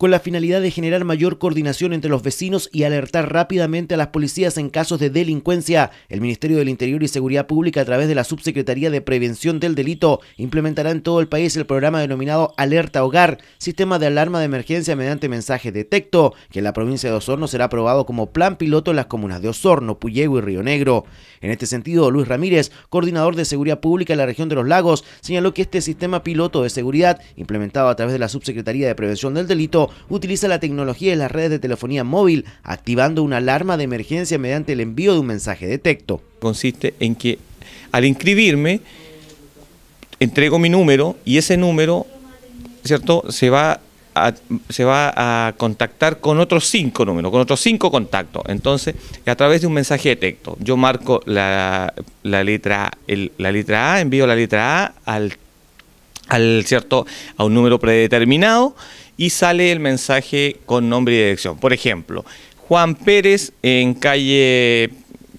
con la finalidad de generar mayor coordinación entre los vecinos y alertar rápidamente a las policías en casos de delincuencia. El Ministerio del Interior y Seguridad Pública, a través de la Subsecretaría de Prevención del Delito, implementará en todo el país el programa denominado Alerta Hogar, sistema de alarma de emergencia mediante mensaje de que en la provincia de Osorno será aprobado como plan piloto en las comunas de Osorno, Puyehue y Río Negro. En este sentido, Luis Ramírez, coordinador de Seguridad Pública en la región de los lagos, señaló que este sistema piloto de seguridad, implementado a través de la Subsecretaría de Prevención del Delito, utiliza la tecnología de las redes de telefonía móvil, activando una alarma de emergencia mediante el envío de un mensaje de texto. Consiste en que al inscribirme, entrego mi número y ese número, ¿cierto?, se va a, se va a contactar con otros cinco números, con otros cinco contactos. Entonces, a través de un mensaje de texto, yo marco la, letra, la letra A, envío la letra A al cierto a un número predeterminado y sale el mensaje con nombre y dirección. Por ejemplo, Juan Pérez en calle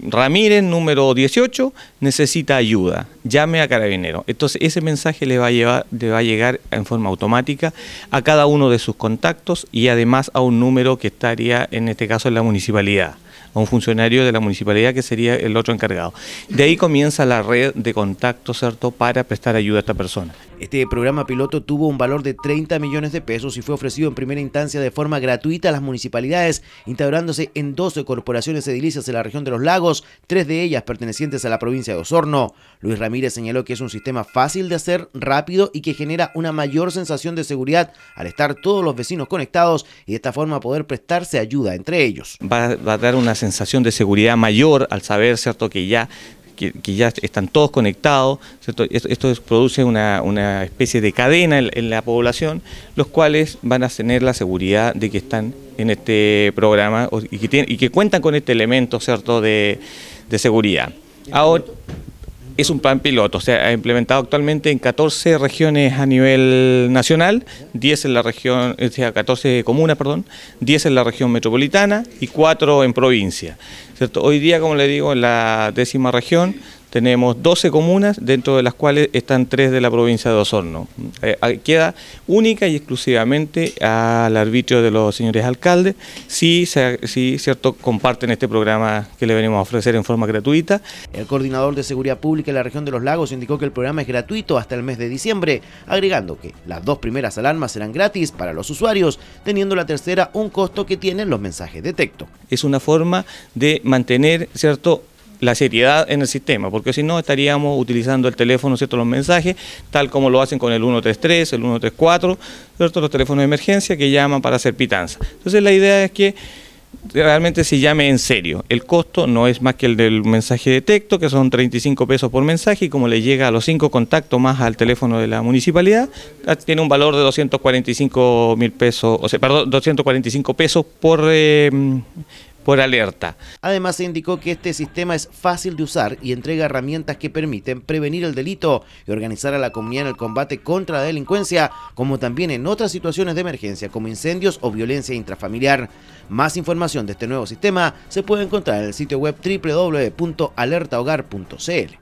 Ramírez, número 18, necesita ayuda. Llame a Carabinero. Entonces, ese mensaje le va, a llevar, le va a llegar en forma automática a cada uno de sus contactos y además a un número que estaría, en este caso, en la municipalidad a un funcionario de la municipalidad que sería el otro encargado. De ahí comienza la red de contacto, ¿cierto?, para prestar ayuda a esta persona. Este programa piloto tuvo un valor de 30 millones de pesos y fue ofrecido en primera instancia de forma gratuita a las municipalidades, instaurándose en 12 corporaciones edilicias en la región de los lagos, tres de ellas pertenecientes a la provincia de Osorno. Luis Ramírez señaló que es un sistema fácil de hacer, rápido y que genera una mayor sensación de seguridad al estar todos los vecinos conectados y de esta forma poder prestarse ayuda entre ellos. Va, a dar una sensación de seguridad mayor al saber, ¿cierto?, que ya que, ya están todos conectados, Esto, produce una, especie de cadena en, la población, los cuales van a tener la seguridad de que están en este programa y que, tienen, y que cuentan con este elemento ¿cierto? De, de seguridad. Ahora, es un plan piloto, o sea, ha implementado actualmente en 14 regiones a nivel nacional, 10 en la región, o sea, 14 comunas, perdón, 10 en la región metropolitana y 4 en provincia. Hoy día, como le digo, en la décima región tenemos 12 comunas, dentro de las cuales están tres de la provincia de Osorno. Eh, queda única y exclusivamente al arbitrio de los señores alcaldes, si, cierto, comparten este programa que le venimos a ofrecer en forma gratuita. El coordinador de Seguridad Pública de la región de Los Lagos indicó que el programa es gratuito hasta el mes de diciembre, agregando que las dos primeras alarmas serán gratis para los usuarios, teniendo la tercera un costo que tienen los mensajes de texto. Es una forma de mantener, ¿cierto?, la seriedad en el sistema, porque si no estaríamos utilizando el teléfono, ¿cierto? los mensajes, tal como lo hacen con el 133, el 134, ¿cierto? los teléfonos de emergencia que llaman para hacer pitanza. Entonces la idea es que realmente se llame en serio. El costo no es más que el del mensaje de texto, que son 35 pesos por mensaje, y como le llega a los cinco contactos más al teléfono de la municipalidad, ah, tiene un valor de 245 mil pesos, o sea, perdón, 245 pesos por... Eh, por alerta. Además, se indicó que este sistema es fácil de usar y entrega herramientas que permiten prevenir el delito y organizar a la comunidad en el combate contra la delincuencia, como también en otras situaciones de emergencia como incendios o violencia intrafamiliar. Más información de este nuevo sistema se puede encontrar en el sitio web www.alertahogar.cl.